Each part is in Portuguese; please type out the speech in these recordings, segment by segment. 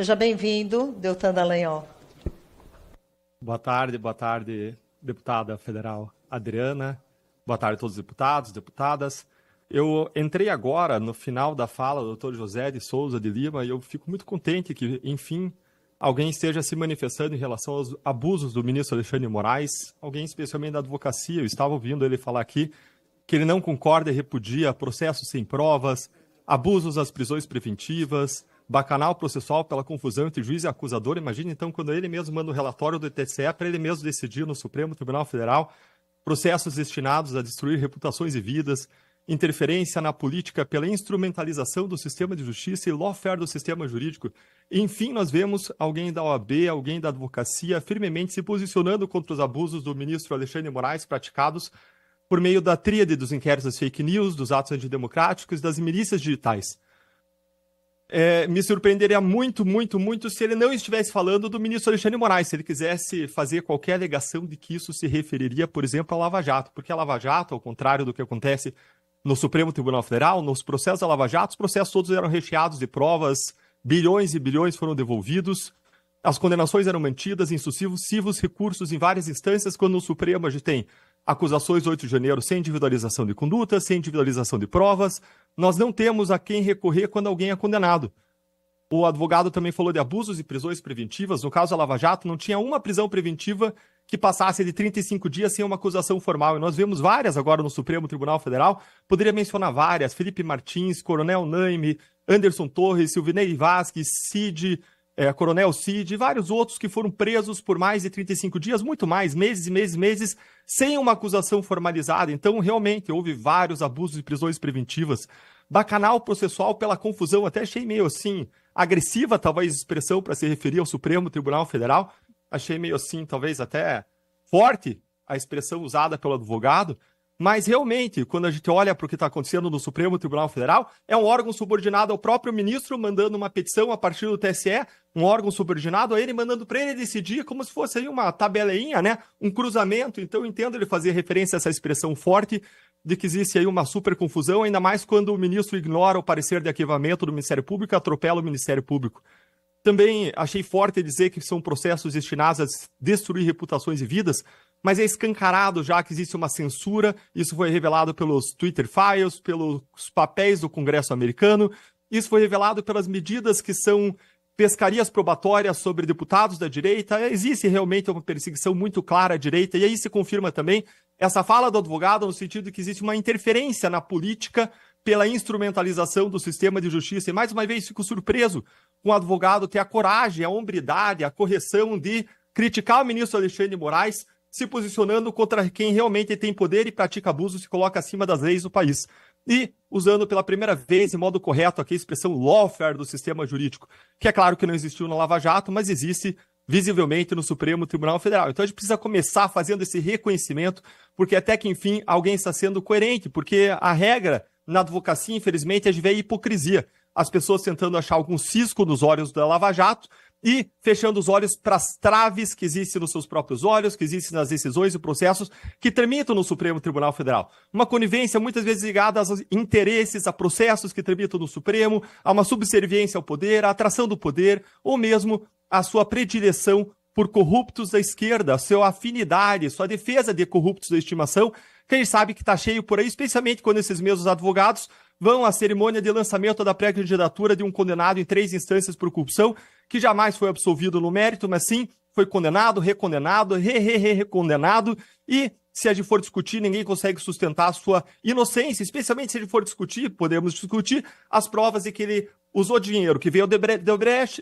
Seja bem-vindo, Deltan Dallagnol. Boa tarde, boa tarde, deputada federal Adriana. Boa tarde a todos os deputados, deputadas. Eu entrei agora no final da fala do doutor José de Souza de Lima e eu fico muito contente que, enfim, alguém esteja se manifestando em relação aos abusos do ministro Alexandre Moraes, alguém especialmente da advocacia. Eu estava ouvindo ele falar aqui que ele não concorda e repudia processos sem provas, abusos às prisões preventivas, bacanal processual pela confusão entre juiz e acusador. Imagina então quando ele mesmo manda o um relatório do TSE para ele mesmo decidir no Supremo Tribunal Federal processos destinados a destruir reputações e vidas, interferência na política pela instrumentalização do sistema de justiça e lawfare do sistema jurídico. Enfim, nós vemos alguém da OAB, alguém da advocacia firmemente se posicionando contra os abusos do ministro Alexandre Moraes praticados por meio da tríade dos inquéritos das fake news, dos atos antidemocráticos e das milícias digitais. É, me surpreenderia muito, muito, muito se ele não estivesse falando do ministro Alexandre Moraes, se ele quisesse fazer qualquer alegação de que isso se referiria, por exemplo, à Lava Jato, porque a Lava Jato, ao contrário do que acontece no Supremo Tribunal Federal, nos processos da Lava Jato, os processos todos eram recheados de provas, bilhões e bilhões foram devolvidos, as condenações eram mantidas, sucessivos recursos em várias instâncias, quando no Supremo a gente tem acusações 8 de janeiro sem individualização de conduta, sem individualização de provas. Nós não temos a quem recorrer quando alguém é condenado. O advogado também falou de abusos e prisões preventivas. No caso da Lava Jato, não tinha uma prisão preventiva que passasse de 35 dias sem uma acusação formal. E nós vemos várias agora no Supremo Tribunal Federal. Poderia mencionar várias: Felipe Martins, Coronel Naime, Anderson Torres, Silvinei Vasquez, Cid, é, Coronel Cid e vários outros que foram presos por mais de 35 dias, muito mais, meses e meses e meses, sem uma acusação formalizada. Então, realmente, houve vários abusos e prisões preventivas. Bacanal processual pela confusão, até achei meio assim, agressiva, talvez, expressão para se referir ao Supremo Tribunal Federal. Achei meio assim, talvez até forte a expressão usada pelo advogado, mas realmente, quando a gente olha para o que está acontecendo no Supremo Tribunal Federal, é um órgão subordinado ao próprio ministro mandando uma petição a partir do TSE, um órgão subordinado a ele mandando para ele decidir como se fosse aí uma tabelinha, né? Um cruzamento. Então, entendo ele fazer referência a essa expressão forte de que existe aí uma super confusão, ainda mais quando o ministro ignora o parecer de arquivamento do Ministério Público, atropela o Ministério Público. Também achei forte dizer que são processos destinados a destruir reputações e vidas, mas é escancarado já que existe uma censura. Isso foi revelado pelos Twitter Files, pelos papéis do Congresso americano. Isso foi revelado pelas medidas que são pescarias probatórias sobre deputados da direita. Existe realmente uma perseguição muito clara à direita, e aí se confirma também essa fala do advogado no sentido de que existe uma interferência na política pela instrumentalização do sistema de justiça. E mais uma vez fico surpreso com o advogado ter a coragem, a hombridade, a correção de criticar o ministro Alexandre Moraes se posicionando contra quem realmente tem poder e pratica abuso, se coloca acima das leis do país. E usando pela primeira vez, em modo correto, aqui a expressão lawfare do sistema jurídico, que é claro que não existiu na Lava Jato, mas existe visivelmente no Supremo Tribunal Federal. Então a gente precisa começar fazendo esse reconhecimento, porque até que enfim alguém está sendo coerente, porque a regra na advocacia, infelizmente, é de ver a hipocrisia. As pessoas tentando achar algum cisco nos olhos da Lava Jato e fechando os olhos para as traves que existem nos seus próprios olhos, que existem nas decisões e processos que tramitam no Supremo Tribunal Federal. Uma conivência muitas vezes ligada aos interesses, a processos que tramitam no Supremo, a uma subserviência ao poder, a atração do poder, ou mesmo a sua predileção por corruptos da esquerda, sua afinidade, sua defesa de corruptos da estimação, que a gente sabe que está cheio por aí, especialmente quando esses mesmos advogados vão à cerimônia de lançamento da pré-candidatura de um condenado em três instâncias por corrupção que jamais foi absolvido no mérito, mas sim foi condenado, recondenado, re-re-re-recondenado e se a é gente for discutir, ninguém consegue sustentar a sua inocência, especialmente se a gente for discutir, podemos discutir as provas de que ele usou dinheiro que veio de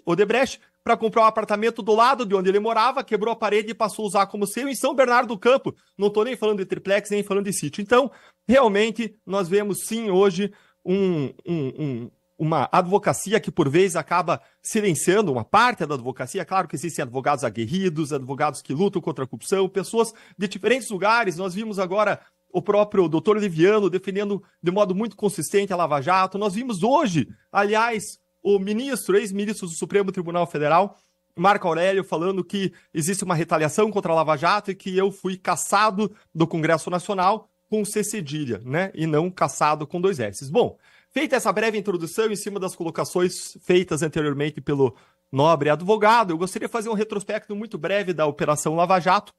Odebrecht, para comprar um apartamento do lado de onde ele morava, quebrou a parede e passou a usar como seu em São Bernardo do Campo. Não estou nem falando de triplex, nem falando de sítio. Então, realmente, nós vemos sim hoje um, um, um, uma advocacia que, por vezes, acaba silenciando uma parte da advocacia. Claro que existem advogados aguerridos, advogados que lutam contra a corrupção, pessoas de diferentes lugares. Nós vimos agora o próprio doutor Liviano defendendo de modo muito consistente a Lava Jato. Nós vimos hoje, aliás, o ministro, ex-ministro do Supremo Tribunal Federal, Marco Aurélio, falando que existe uma retaliação contra a Lava Jato e que eu fui caçado do Congresso Nacional com C cedilha, né? E não caçado com dois S. Bom, Feita essa breve introdução em cima das colocações feitas anteriormente pelo nobre advogado, eu gostaria de fazer um retrospecto muito breve da Operação Lava Jato.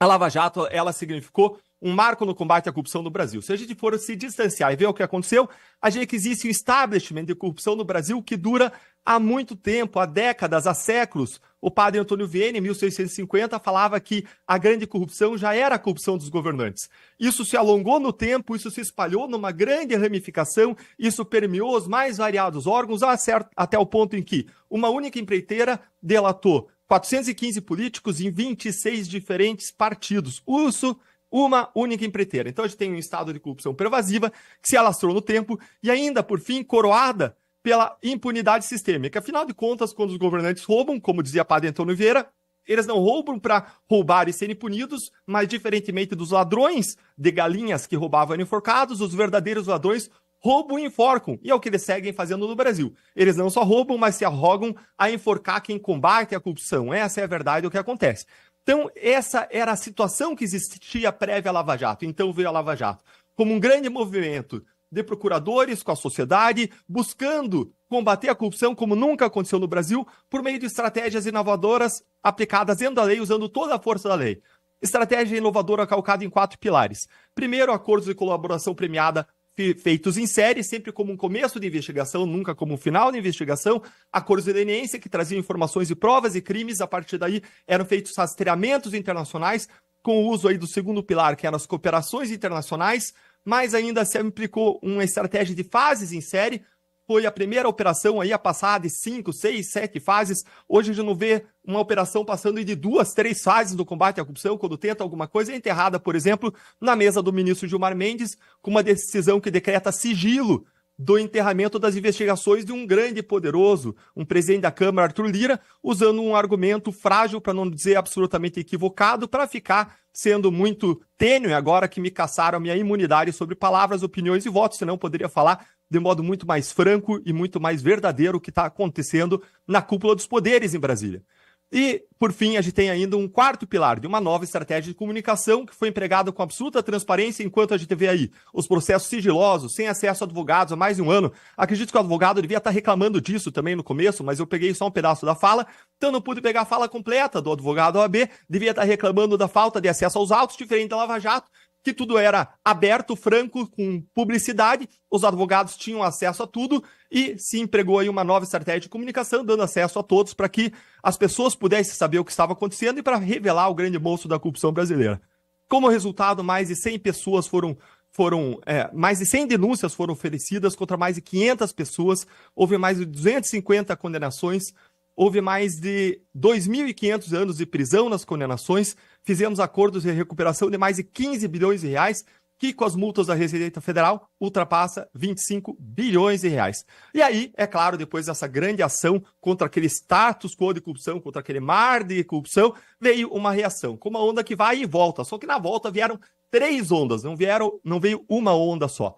A Lava Jato, ela significou um marco no combate à corrupção no Brasil. Se a gente for se distanciar e ver o que aconteceu, a gente que existe um establishment de corrupção no Brasil que dura Há muito tempo, há décadas, há séculos, o padre Antônio Viene, em 1650, falava que a grande corrupção já era a corrupção dos governantes. Isso se alongou no tempo, isso se espalhou numa grande ramificação, isso permeou os mais variados órgãos, até o ponto em que uma única empreiteira delatou 415 políticos em 26 diferentes partidos. Isso uma única empreiteira. Então a gente tem um estado de corrupção pervasiva que se alastrou no tempo e ainda, por fim, coroada pela impunidade sistêmica. Afinal de contas, quando os governantes roubam, como dizia Padre Antônio Vieira, eles não roubam para roubar e serem punidos, mas diferentemente dos ladrões de galinhas que roubavam enforcados, os verdadeiros ladrões roubam e enforcam. E é o que eles seguem fazendo no Brasil. Eles não só roubam, mas se arrogam a enforcar quem combate a corrupção. Essa é a verdade do é que acontece. Então, essa era a situação que existia prévia à Lava Jato. Então veio a Lava Jato como um grande movimento de procuradores, com a sociedade, buscando combater a corrupção como nunca aconteceu no Brasil, por meio de estratégias inovadoras aplicadas dentro da lei, usando toda a força da lei. Estratégia inovadora calcada em quatro pilares. Primeiro, acordos de colaboração premiada feitos em série, sempre como um começo de investigação, nunca como um final de investigação, acordos de leniência que traziam informações de provas e crimes, a partir daí eram feitos rastreamentos internacionais, com o uso aí do segundo pilar, que eram as cooperações internacionais, mas ainda se aplicou uma estratégia de fases em série. Foi a primeira operação aí a passar de 5, 6, 7 fases. Hoje a gente não vê uma operação passando de duas, três fases do combate à corrupção, quando tenta alguma coisa, é enterrada, por exemplo, na mesa do ministro Gilmar Mendes, com uma decisão que decreta sigilo do enterramento das investigações de um grande e poderoso, um presidente da Câmara, Arthur Lira, usando um argumento frágil, para não dizer absolutamente equivocado, para ficar sendo muito tênue agora que me caçaram minha imunidade sobre palavras, opiniões e votos, senão poderia falar de modo muito mais franco e muito mais verdadeiro o que está acontecendo na cúpula dos poderes em Brasília. E, por fim, a gente tem ainda um quarto pilar de uma nova estratégia de comunicação que foi empregada com absoluta transparência enquanto a gente vê aí os processos sigilosos, sem acesso a advogados há mais de um ano. Acredito que o advogado devia estar reclamando disso também no começo, mas eu peguei só um pedaço da fala, então não pude pegar a fala completa do advogado OAB, devia estar reclamando da falta de acesso aos autos, diferente da Lava Jato, que tudo era aberto, franco, com publicidade, os advogados tinham acesso a tudo e se empregou aí uma nova estratégia de comunicação, dando acesso a todos para que as pessoas pudessem saber o que estava acontecendo e para revelar o grande monstro da corrupção brasileira. Como resultado, mais de 100 pessoas foram foram é, mais de 100 denúncias foram oferecidas contra mais de 500 pessoas, houve mais de 250 condenações Houve mais de 2.500 anos de prisão nas condenações. Fizemos acordos de recuperação de mais de 15 bilhões de reais, que com as multas da Receita Federal ultrapassa 25 bilhões de reais. E aí, é claro, depois dessa grande ação contra aquele status quo de corrupção, contra aquele mar de corrupção, veio uma reação, com uma onda que vai e volta. Só que na volta vieram três ondas, não vieram, não veio uma onda só.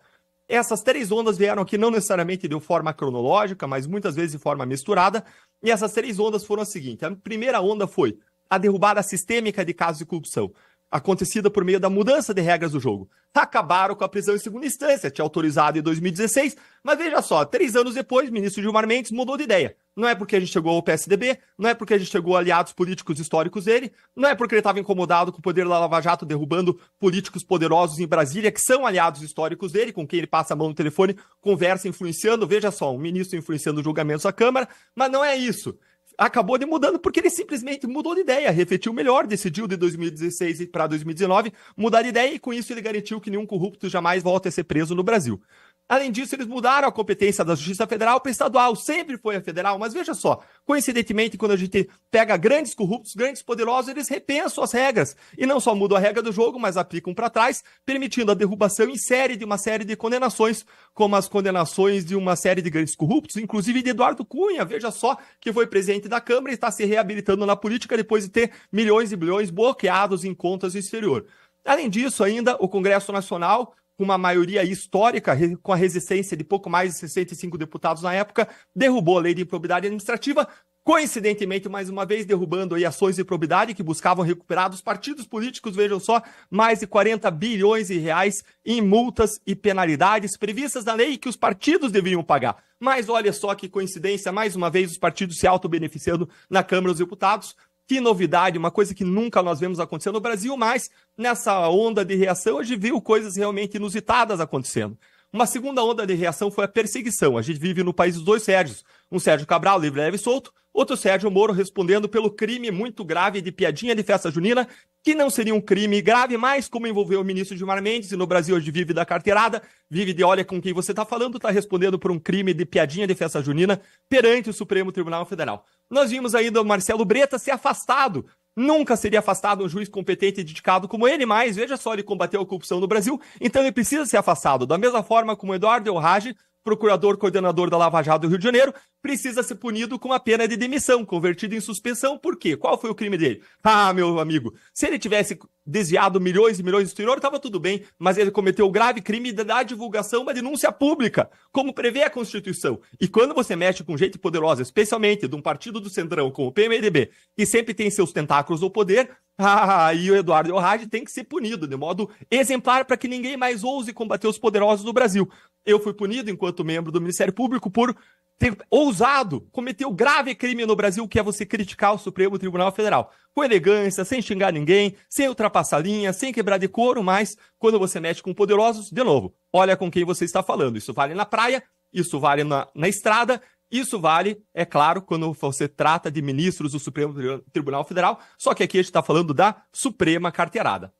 Essas três ondas vieram aqui não necessariamente de forma cronológica, mas muitas vezes de forma misturada. E essas três ondas foram as seguintes: a primeira onda foi a derrubada sistêmica de casos de corrupção acontecida por meio da mudança de regras do jogo. Acabaram com a prisão em segunda instância, tinha autorizado em 2016, mas veja só, três anos depois, o ministro Gilmar Mendes mudou de ideia. Não é porque a gente chegou ao PSDB, não é porque a gente chegou a aliados políticos históricos dele, não é porque ele estava incomodado com o poder da Lava Jato derrubando políticos poderosos em Brasília, que são aliados históricos dele, com quem ele passa a mão no telefone, conversa, influenciando, veja só, um ministro influenciando julgamentos à Câmara, mas não é isso acabou de mudando porque ele simplesmente mudou de ideia, refletiu melhor, decidiu de 2016 para 2019 mudar de ideia e com isso ele garantiu que nenhum corrupto jamais volta a ser preso no Brasil. Além disso, eles mudaram a competência da Justiça Federal para estadual. Sempre foi a federal, mas veja só, coincidentemente, quando a gente pega grandes corruptos, grandes poderosos, eles repensam as regras. E não só mudam a regra do jogo, mas aplicam para trás, permitindo a derrubação em série de uma série de condenações, como as condenações de uma série de grandes corruptos, inclusive de Eduardo Cunha, veja só, que foi presidente da Câmara e está se reabilitando na política depois de ter milhões e bilhões bloqueados em contas do exterior. Além disso, ainda, o Congresso Nacional com uma maioria histórica, com a resistência de pouco mais de 65 deputados na época, derrubou a lei de improbidade administrativa, coincidentemente, mais uma vez, derrubando aí ações de improbidade que buscavam recuperar dos partidos políticos, vejam só, mais de 40 bilhões de reais em multas e penalidades previstas na lei que os partidos deviam pagar. Mas olha só que coincidência, mais uma vez, os partidos se auto beneficiando na Câmara dos Deputados. Que novidade, uma coisa que nunca nós vemos acontecer no Brasil, mas nessa onda de reação a gente viu coisas realmente inusitadas acontecendo. Uma segunda onda de reação foi a perseguição. A gente vive no país dos dois Sérgios. Um Sérgio Cabral, livre, leve e solto. Outro Sérgio Moro respondendo pelo crime muito grave de piadinha de festa junina, que não seria um crime grave, mas como envolveu o ministro Gilmar Mendes, e no Brasil hoje vive da carteirada, vive de olha com quem você está falando, está respondendo por um crime de piadinha de festa junina perante o Supremo Tribunal Federal. Nós vimos aí do Marcelo Breta ser afastado. Nunca seria afastado um juiz competente e dedicado como ele, mas veja só, ele combateu a corrupção no Brasil, então ele precisa ser afastado. Da mesma forma como Eduardo Elrage, procurador coordenador da Lava Jato do Rio de Janeiro, precisa ser punido com a pena de demissão, convertida em suspensão. Por quê? Qual foi o crime dele? Ah, meu amigo, se ele tivesse desviado milhões e milhões do exterior, estava tudo bem, mas ele cometeu o grave crime da divulgação uma denúncia pública, como prevê a Constituição. E quando você mexe com gente poderosa, especialmente de um partido do Centrão como o PMDB, que sempre tem seus tentáculos no poder, aí o Eduardo Elrade tem que ser punido de modo exemplar para que ninguém mais ouse combater os poderosos do Brasil. Eu fui punido enquanto membro do Ministério Público por ousado, cometeu grave crime no Brasil, que é você criticar o Supremo Tribunal Federal. Com elegância, sem xingar ninguém, sem ultrapassar linha, sem quebrar de couro. mas quando você mexe com poderosos, de novo, olha com quem você está falando. Isso vale na praia, isso vale na, na estrada, isso vale, é claro, quando você trata de ministros do Supremo Tribunal Federal, só que aqui a gente está falando da Suprema Carteirada.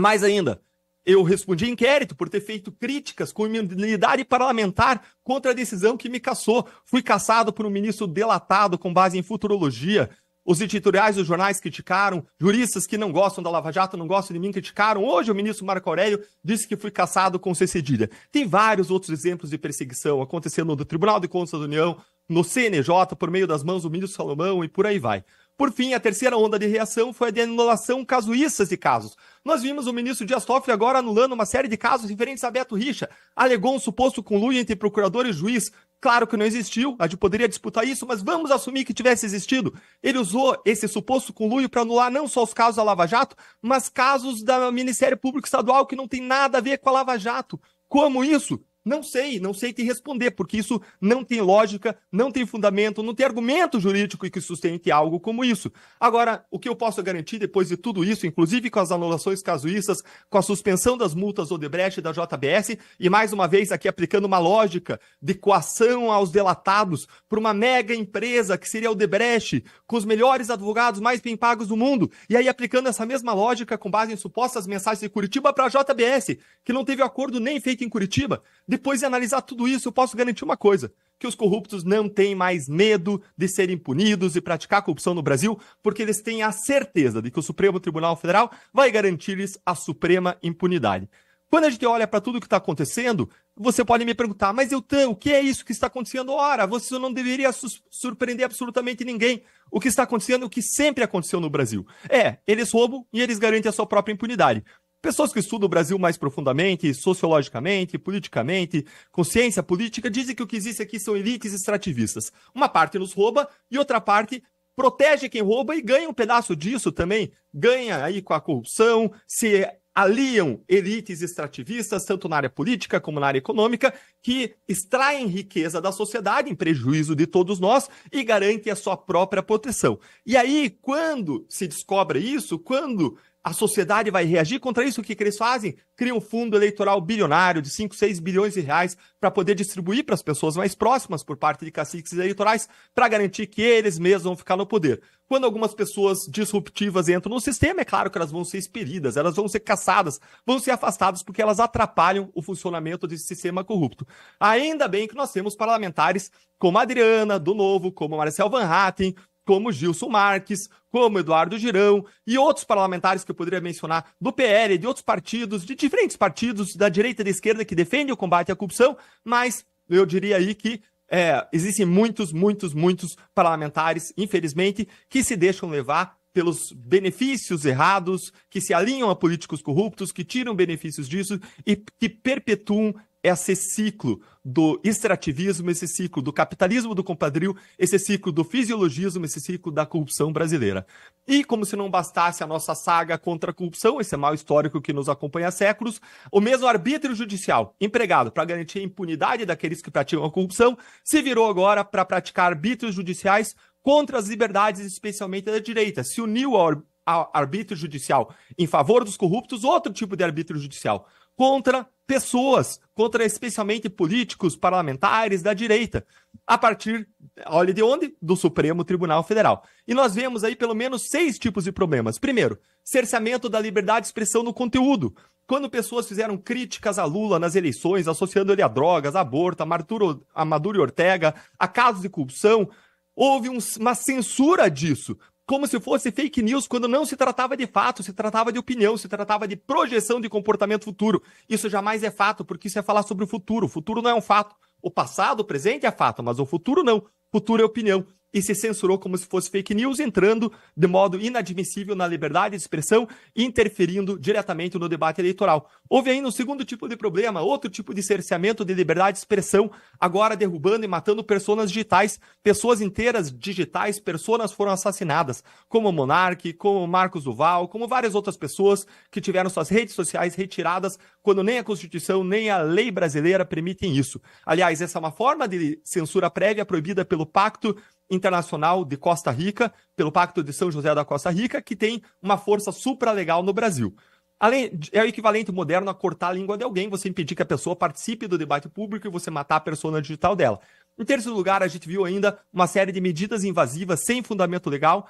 Mais ainda, eu respondi inquérito por ter feito críticas com imunidade parlamentar contra a decisão que me caçou. Fui caçado por um ministro delatado com base em futurologia. Os editoriais dos jornais criticaram, juristas que não gostam da Lava Jato, não gostam de mim, criticaram. Hoje o ministro Marco Aurélio disse que fui caçado com cedilha. Tem vários outros exemplos de perseguição acontecendo no Tribunal de Contas da União, no CNJ, por meio das mãos do ministro Salomão e por aí vai. Por fim, a terceira onda de reação foi a de anulação casuístas de casos. Nós vimos o ministro Dias Toffoli agora anulando uma série de casos referentes a Beto Richa. Alegou um suposto conluio entre procurador e juiz. Claro que não existiu, a gente poderia disputar isso, mas vamos assumir que tivesse existido. Ele usou esse suposto conluio para anular não só os casos da Lava Jato, mas casos do Ministério Público Estadual que não tem nada a ver com a Lava Jato. Como isso? Não sei, não sei te responder, porque isso não tem lógica, não tem fundamento, não tem argumento jurídico que sustente algo como isso. Agora, o que eu posso garantir depois de tudo isso, inclusive com as anulações casuístas, com a suspensão das multas Odebrecht e da JBS, e mais uma vez aqui aplicando uma lógica de coação aos delatados por uma mega empresa que seria o Odebrecht, com os melhores advogados mais bem pagos do mundo, e aí aplicando essa mesma lógica com base em supostas mensagens de Curitiba para a JBS, que não teve acordo nem feito em Curitiba depois de analisar tudo isso, eu posso garantir uma coisa: que os corruptos não têm mais medo de serem punidos e praticar corrupção no Brasil, porque eles têm a certeza de que o Supremo Tribunal Federal vai garantir-lhes a suprema impunidade. Quando a gente olha para tudo o que está acontecendo, você pode me perguntar, mas Eutan, o que é isso que está acontecendo? Ora, você não deveria surpreender absolutamente ninguém. O que está acontecendo, é o que sempre aconteceu no Brasil. É, eles roubam e eles garantem a sua própria impunidade. Pessoas que estudam o Brasil mais profundamente, sociologicamente, politicamente, consciência política, dizem que o que existe aqui são elites extrativistas. Uma parte nos rouba e outra parte protege quem rouba e ganha um pedaço disso também. Ganha aí com a corrupção, se aliam elites extrativistas, tanto na área política como na área econômica, que extraem riqueza da sociedade em prejuízo de todos nós e garantem a sua própria proteção. E aí, quando se descobre isso, quando a sociedade vai reagir contra isso? O que, que eles fazem? Criam um fundo eleitoral bilionário de 5, 6 bilhões de reais para poder distribuir para as pessoas mais próximas por parte de caciques eleitorais para garantir que eles mesmos vão ficar no poder. Quando algumas pessoas disruptivas entram no sistema, é claro que elas vão ser expelidas, elas vão ser caçadas, vão ser afastadas porque elas atrapalham o funcionamento desse sistema corrupto. Ainda bem que nós temos parlamentares como a Adriana, do Novo, como Marcel Van Hatten, como Gilson Marques, como Eduardo Girão e outros parlamentares que eu poderia mencionar do PL, de outros partidos, de diferentes partidos da direita e da esquerda que defendem o combate à corrupção, mas eu diria aí que é, existem muitos, muitos, muitos parlamentares, infelizmente, que se deixam levar pelos benefícios errados, que se alinham a políticos corruptos, que tiram benefícios disso e que perpetuam esse ciclo do extrativismo, esse ciclo do capitalismo do compadrio, esse ciclo do fisiologismo, esse ciclo da corrupção brasileira. E como se não bastasse a nossa saga contra a corrupção, esse mal histórico que nos acompanha há séculos, o mesmo arbítrio judicial empregado para garantir a impunidade daqueles que praticam a corrupção se virou agora para praticar arbítrios judiciais contra as liberdades, especialmente da direita. Se uniu ao arbítrio judicial em favor dos corruptos, outro tipo de arbítrio judicial contra pessoas, contra especialmente políticos, parlamentares da direita, a partir, olha de onde? Do Supremo Tribunal Federal. E nós vemos aí pelo menos seis tipos de problemas. Primeiro, cerceamento da liberdade de expressão no conteúdo. Quando pessoas fizeram críticas a Lula nas eleições, associando ele a drogas, aborto, a, Marturo, a Maduro e Ortega, a casos de corrupção, houve um, uma censura disso como se fosse fake news quando não se tratava de fato, se tratava de opinião, se tratava de projeção de comportamento futuro. Isso jamais é fato, porque isso é falar sobre o futuro. O futuro não é um fato. O passado, o presente é fato, mas o futuro não. Futuro é opinião e se censurou como se fosse fake news, entrando de modo inadmissível na liberdade de expressão e interferindo diretamente no debate eleitoral. Houve ainda um segundo tipo de problema, outro tipo de cerceamento de liberdade de expressão, agora derrubando e matando pessoas digitais, pessoas inteiras digitais, pessoas foram assassinadas, como o Monark, como o Marcos Duval, como várias outras pessoas que tiveram suas redes sociais retiradas quando nem a Constituição nem a lei brasileira permitem isso. Aliás, essa é uma forma de censura prévia proibida pelo Pacto Internacional de Costa Rica, pelo Pacto de São José da Costa Rica, que tem uma força supralegal no Brasil. Além, é o equivalente moderno a cortar a língua de alguém, você impedir que a pessoa participe do debate público e você matar a persona digital dela. Em terceiro lugar, a gente viu ainda uma série de medidas invasivas sem fundamento legal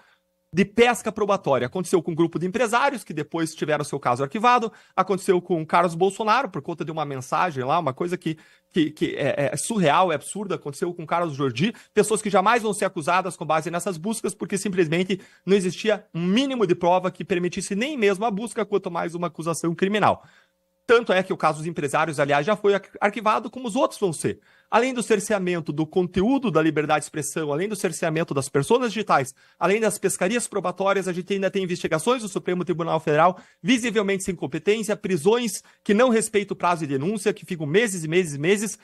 de pesca probatória. Aconteceu com um grupo de empresários que depois tiveram seu caso arquivado, aconteceu com Carlos Bolsonaro por conta de uma mensagem lá, uma coisa que, que, que é, é, é surreal, é absurda, aconteceu com Carlos Jordi, pessoas que jamais vão ser acusadas com base nessas buscas, porque simplesmente não existia um mínimo de prova que permitisse nem mesmo a busca, quanto mais uma acusação criminal. Tanto é que o caso dos empresários, aliás, já foi arquivado, como os outros vão ser além do cerceamento do conteúdo da liberdade de expressão, além do cerceamento das pessoas digitais, além das pescarias probatórias, a gente ainda tem investigações do Supremo Tribunal Federal visivelmente sem competência, prisões que não respeitam o prazo de denúncia, que ficam meses e meses e meses,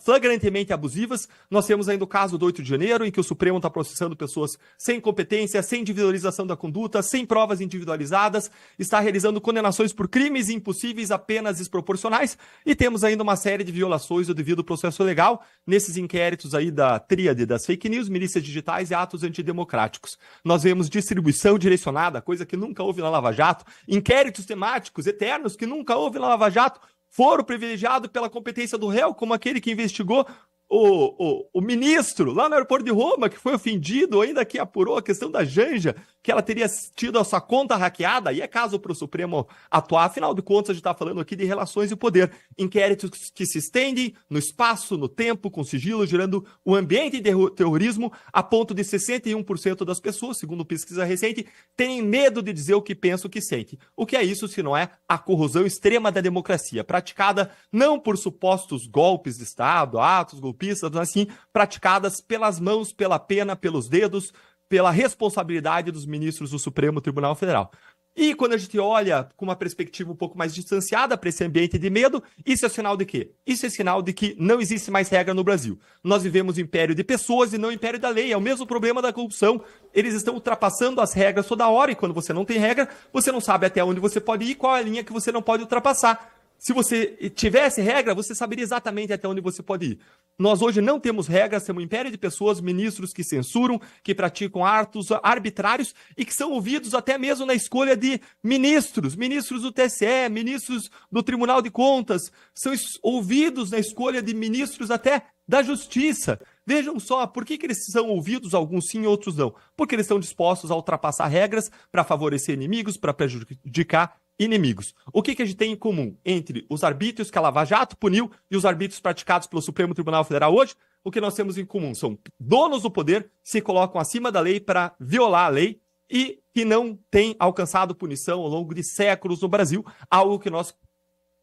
flagrantemente abusivas. Nós temos ainda o caso do 8 de janeiro, em que o Supremo está processando pessoas sem competência, sem individualização da conduta, sem provas individualizadas, está realizando condenações por crimes impossíveis apenas desproporcionais. E temos ainda uma série de violações do devido processo legal nesses inquéritos aí da tríade das fake news, milícias digitais e atos antidemocráticos. Nós vemos distribuição direcionada, coisa que nunca houve na Lava Jato, inquéritos temáticos eternos que nunca houve na Lava Jato, foram privilegiados pela competência do réu, como aquele que investigou o, o, o, ministro lá no aeroporto de Roma, que foi ofendido, ainda que apurou a questão da Janja, que ela teria tido a sua conta hackeada, e é caso para o Supremo atuar. Afinal de contas, a gente está falando aqui de relações e poder, inquéritos que se estendem no espaço, no tempo, com sigilo, gerando o um ambiente de terrorismo, a ponto de 61% das pessoas, segundo pesquisa recente, terem medo de dizer o que pensam, o que sentem. O que é isso se não é a corrosão extrema da democracia, praticada não por supostos golpes de Estado, atos golpistas, golpistas, mas sim praticadas pelas mãos, pela pena, pelos dedos, pela responsabilidade dos ministros do Supremo Tribunal Federal. E quando a gente olha com uma perspectiva um pouco mais distanciada para esse ambiente de medo, isso é sinal de quê? Isso é sinal de que não existe mais regra no Brasil. Nós vivemos império de pessoas e não império da lei. É o mesmo problema da corrupção. Eles estão ultrapassando as regras toda hora e quando você não tem regra, você não sabe até onde você pode ir e qual é a linha que você não pode ultrapassar. Se você tivesse regra, você saberia exatamente até onde você pode ir. Nós hoje não temos regras, temos um império de pessoas, ministros que censuram, que praticam atos arbitrários e que são ouvidos até mesmo na escolha de ministros, ministros do TSE, ministros do Tribunal de Contas, são ouvidos na escolha de ministros até da Justiça. Vejam só, por que, que eles são ouvidos, alguns sim e outros não? Porque eles estão dispostos a ultrapassar regras para favorecer inimigos, para prejudicar inimigos. O que, que a gente tem em comum entre os arbítrios que a Lava Jato puniu e os arbítrios praticados pelo Supremo Tribunal Federal hoje? O que nós temos em comum são donos do poder, se colocam acima da lei para violar a lei e que não têm alcançado punição ao longo de séculos no Brasil, algo que nós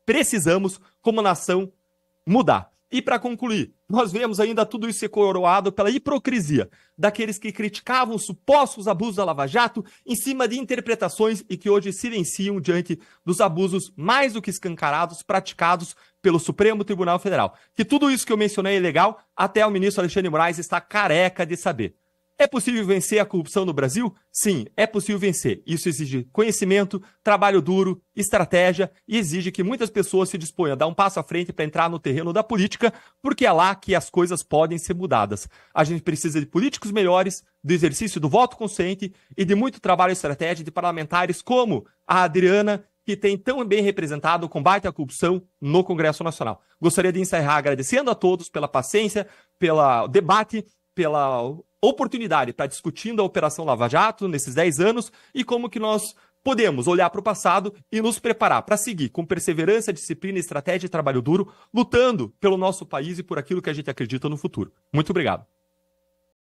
precisamos, como nação, mudar. E para concluir, nós vemos ainda tudo isso ser coroado pela hipocrisia daqueles que criticavam supostos abusos da Lava Jato em cima de interpretações e que hoje silenciam diante dos abusos mais do que escancarados praticados pelo Supremo Tribunal Federal. Que tudo isso que eu mencionei é legal, até o ministro Alexandre Moraes está careca de saber. É possível vencer a corrupção no Brasil? Sim, é possível vencer. Isso exige conhecimento, trabalho duro, estratégia e exige que muitas pessoas se disponham a dar um passo à frente para entrar no terreno da política, porque é lá que as coisas podem ser mudadas. A gente precisa de políticos melhores, do exercício do voto consciente e de muito trabalho estratégico de parlamentares como a Adriana, que tem tão bem representado o combate à corrupção no Congresso Nacional. Gostaria de encerrar agradecendo a todos pela paciência, pelo debate, pela oportunidade para discutindo a Operação Lava Jato nesses 10 anos e como que nós podemos olhar para o passado e nos preparar para seguir com perseverança, disciplina, estratégia e trabalho duro, lutando pelo nosso país e por aquilo que a gente acredita no futuro. Muito obrigado.